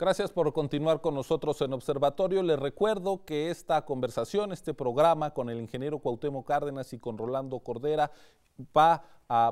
Gracias por continuar con nosotros en Observatorio. Les recuerdo que esta conversación, este programa con el ingeniero Cuauhtémoc Cárdenas y con Rolando Cordera va,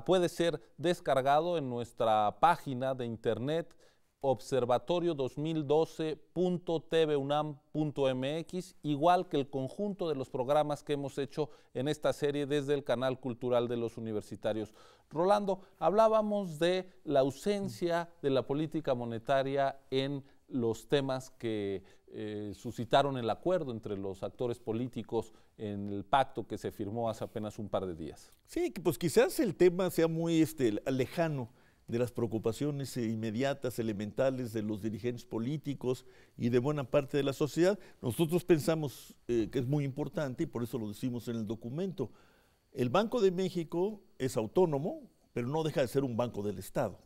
puede ser descargado en nuestra página de internet observatorio2012.tvunam.mx, igual que el conjunto de los programas que hemos hecho en esta serie desde el canal cultural de los universitarios. Rolando, hablábamos de la ausencia de la política monetaria en los temas que eh, suscitaron el acuerdo entre los actores políticos en el pacto que se firmó hace apenas un par de días. Sí, pues quizás el tema sea muy este, lejano de las preocupaciones inmediatas, elementales de los dirigentes políticos y de buena parte de la sociedad. Nosotros pensamos eh, que es muy importante y por eso lo decimos en el documento. El Banco de México es autónomo, pero no deja de ser un banco del Estado.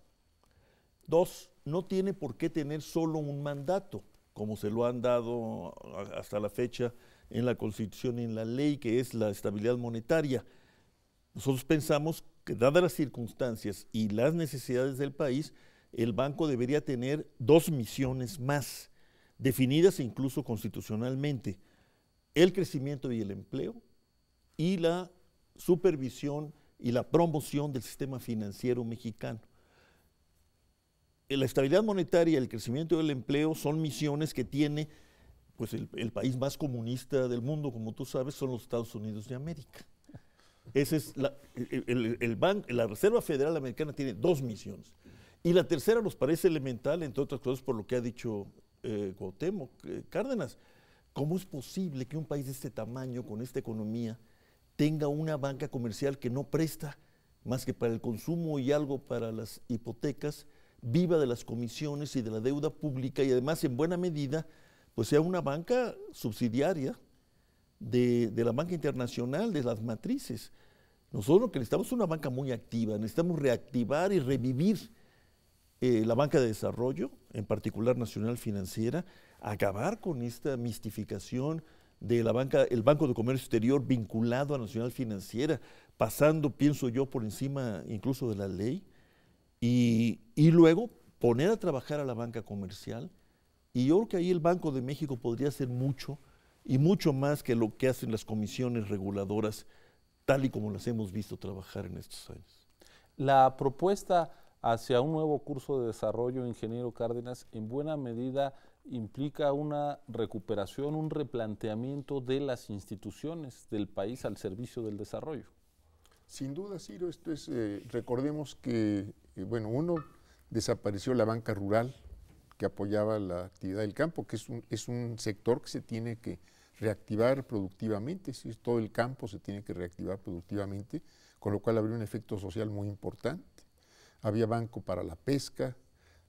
Dos, no tiene por qué tener solo un mandato, como se lo han dado hasta la fecha en la Constitución y en la ley, que es la estabilidad monetaria. Nosotros pensamos que, dadas las circunstancias y las necesidades del país, el banco debería tener dos misiones más, definidas incluso constitucionalmente, el crecimiento y el empleo y la supervisión y la promoción del sistema financiero mexicano. Eh, la estabilidad monetaria, el crecimiento del empleo son misiones que tiene pues el, país más comunista del mundo, como tú sabes, son los Estados Unidos de América. es la, el, la Reserva Federal Americana tiene dos misiones. Y la tercera nos parece elemental, entre otras cosas, por lo que ha dicho eh, eh, Cárdenas. ¿Cómo es posible que un país de este tamaño, con esta economía, tenga una banca comercial que no presta más que para el consumo y algo para las hipotecas? viva de las comisiones y de la deuda pública y además en buena medida pues sea una banca subsidiaria de, la banca internacional, de las matrices. Nosotros lo que necesitamos es una banca muy activa, necesitamos reactivar y revivir eh, la banca de desarrollo, en particular nacional financiera, acabar con esta mistificación de la banca, el Banco de Comercio Exterior vinculado a Nacional Financiera, pasando, pienso yo, por encima incluso de la ley, y, y luego poner a trabajar a la banca comercial. Y yo creo que ahí el Banco de México podría hacer mucho y mucho más que lo que hacen las comisiones reguladoras, tal y como las hemos visto trabajar en estos años. La propuesta hacia un nuevo curso de desarrollo, ingeniero Cárdenas, en buena medida implica una recuperación, un replanteamiento de las instituciones del país al servicio del desarrollo. Sin duda, Ciro, esto es, eh, recordemos que bueno, uno, desapareció la banca rural que apoyaba la actividad del campo, que es un, es un sector que se tiene que reactivar productivamente, todo el campo se tiene que reactivar productivamente, con lo cual habría un efecto social muy importante. Había banco para la pesca,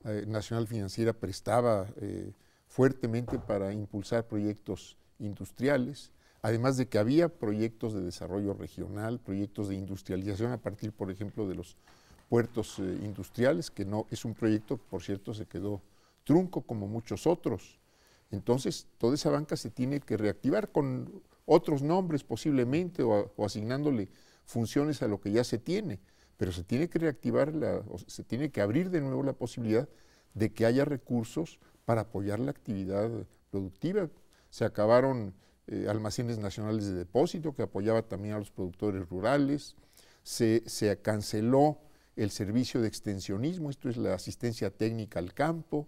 eh, Nacional Financiera prestaba eh, fuertemente para impulsar proyectos industriales, además de que había proyectos de desarrollo regional, proyectos de industrialización a partir, por ejemplo, de los puertos eh, industriales, que no es un proyecto, por cierto, se quedó trunco como muchos otros. Entonces, toda esa banca se tiene que reactivar con otros nombres posiblemente o, asignándole funciones a lo que ya se tiene, pero se tiene que reactivar, se tiene que abrir de nuevo la posibilidad de que haya recursos para apoyar la actividad productiva. Se acabaron eh, almacenes nacionales de depósito que apoyaba también a los productores rurales, se canceló el servicio de extensionismo, esto es la asistencia técnica al campo,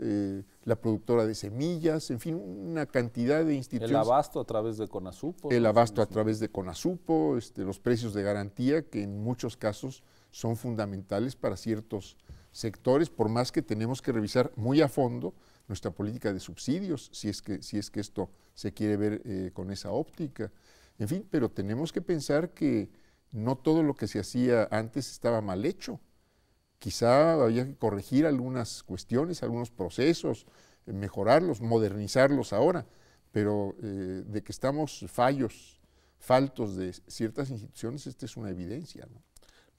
eh, la productora de semillas, en fin, una cantidad de instituciones. El abasto a través de Conasupo. El abasto a través de Conasupo, este, los precios de garantía que en muchos casos son fundamentales para ciertos sectores, por más que tenemos que revisar muy a fondo nuestra política de subsidios, si es que, si es que esto se quiere ver eh, con esa óptica. En fin, pero tenemos que pensar que no todo lo que se hacía antes estaba mal hecho. Quizá había que corregir algunas cuestiones, algunos procesos, eh, mejorarlos, modernizarlos ahora, pero eh, de que estamos fallos, faltos de ciertas instituciones, esta es una evidencia.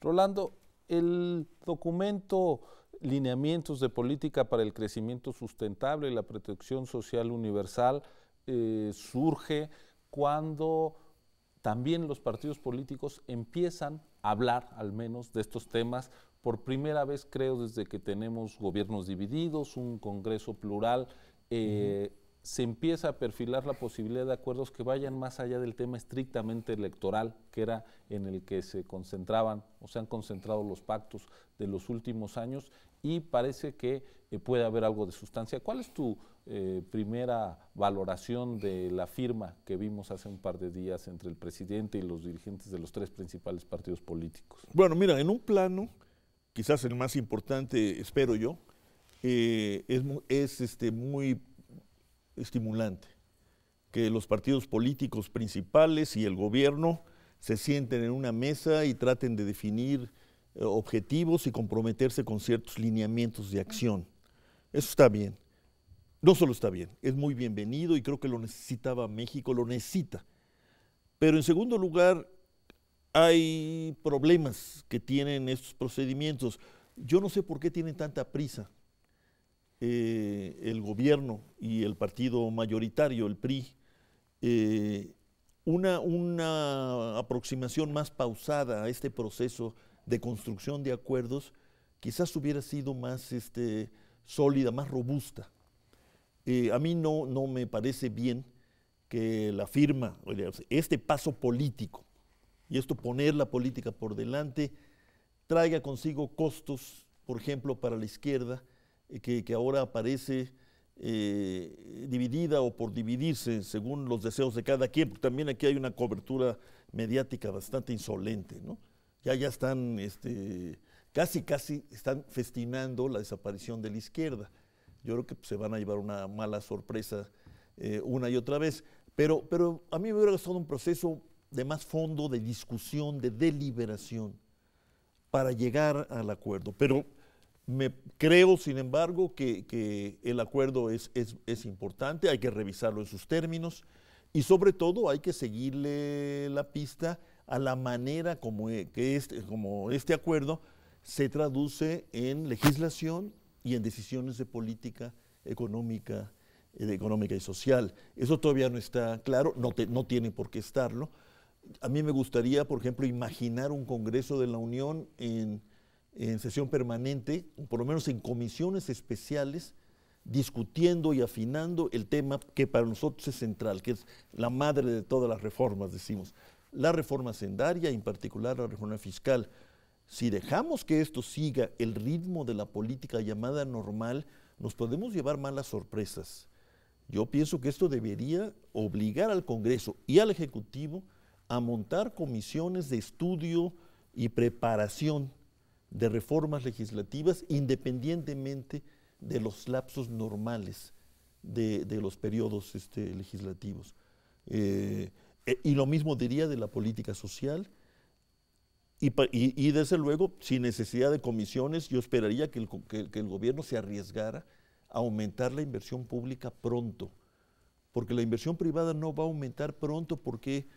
Rolando, el documento Lineamientos de Política para el Crecimiento Sustentable y la Protección Social Universal eh, surge cuando también los partidos políticos empiezan a hablar al menos de estos temas por primera vez creo desde que tenemos gobiernos divididos, un Congreso plural, eh, se empieza a perfilar la posibilidad de acuerdos que vayan más allá del tema estrictamente electoral, que era en el que se concentraban o se han concentrado los pactos de los últimos años y parece que eh, puede haber algo de sustancia. ¿Cuál es tu eh, primera valoración de la firma que vimos hace un par de días entre el presidente y los dirigentes de los tres principales partidos políticos? Bueno, mira, en un plano, quizás el más importante, espero yo, eh, es, es este, muy estimulante, que los partidos políticos principales y el gobierno se sienten en una mesa y traten de definir eh, objetivos y comprometerse con ciertos lineamientos de acción. Eso está bien. No solo está bien, es muy bienvenido y creo que lo necesitaba México, lo necesita. Pero en segundo lugar, hay problemas que tienen estos procedimientos. Yo no sé por qué tienen tanta prisa eh, el gobierno y el partido mayoritario, el PRI, eh, una, una aproximación más pausada a este proceso de construcción de acuerdos quizás hubiera sido más este, sólida, más robusta. Eh, a mí no, no me parece bien que la firma, este paso político, y esto poner la política por delante, traiga consigo costos, por ejemplo, para la izquierda, que, ahora aparece eh, dividida o por dividirse según los deseos de cada quien, también aquí hay una cobertura mediática bastante insolente, ¿no? Ya, ya están, este, casi, casi están festinando la desaparición de la izquierda. Yo creo que pues, se van a llevar una mala sorpresa eh, una y otra vez. Pero, pero a mí me hubiera gustado un proceso de más fondo, de discusión, de deliberación, para llegar al acuerdo. Pero me, creo, sin embargo, que, el acuerdo es, es, importante, hay que revisarlo en sus términos y sobre todo hay que seguirle la pista a la manera como, e, este, este, acuerdo se traduce en legislación y en decisiones de política económica, eh, económica y social. Eso todavía no está claro, no, no tiene por qué estarlo. A mí me gustaría, por ejemplo, imaginar un Congreso de la Unión en en sesión permanente, por lo menos en comisiones especiales, discutiendo y afinando el tema que para nosotros es central, que es la madre de todas las reformas, decimos. La reforma sendaria, en particular la reforma fiscal. Si dejamos que esto siga el ritmo de la política llamada normal, nos podemos llevar malas sorpresas. Yo pienso que esto debería obligar al Congreso y al Ejecutivo a montar comisiones de estudio y preparación de reformas legislativas independientemente de los lapsos normales de, los periodos este, legislativos. Eh, eh, y lo mismo diría de la política social. Y, desde luego, sin necesidad de comisiones, yo esperaría que el, que el gobierno se arriesgara a aumentar la inversión pública pronto, porque la inversión privada no va a aumentar pronto porque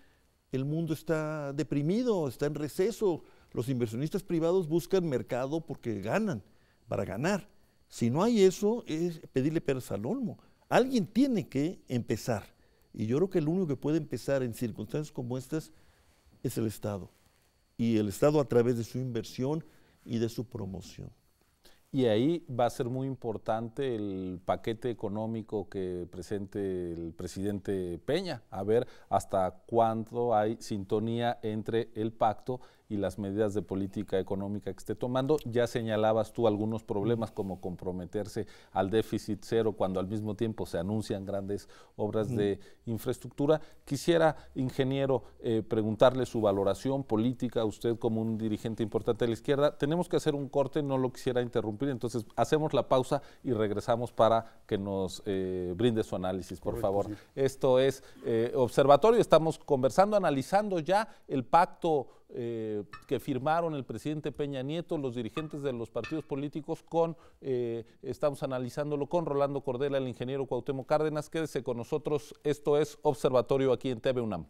el mundo está deprimido, está en receso, los inversionistas privados buscan mercado porque ganan, para ganar. Si no hay eso, es pedirle peras al olmo. Alguien tiene que empezar. Y yo creo que el único que puede empezar en circunstancias como estas es el Estado. Y el Estado a través de su inversión y de su promoción. Y ahí va a ser muy importante el paquete económico que presente el presidente Peña, a ver hasta cuánto hay sintonía entre el pacto y las medidas de política económica que esté tomando. Ya señalabas tú algunos problemas como comprometerse al déficit cero cuando al mismo tiempo se anuncian grandes obras de infraestructura. Quisiera, ingeniero, eh, preguntarle su valoración política, usted como un dirigente importante de la izquierda. Tenemos que hacer un corte, no lo quisiera interrumpir, entonces hacemos la pausa y regresamos para que nos eh, brinde su análisis, por favor. Esto es eh, Observatorio, estamos conversando, analizando ya el pacto eh, que firmaron el presidente Peña Nieto, los dirigentes de los partidos políticos, con, eh, estamos analizándolo con Rolando Cordela, el ingeniero Cuauhtémoc Cárdenas. Quédese con nosotros, esto es Observatorio aquí en TV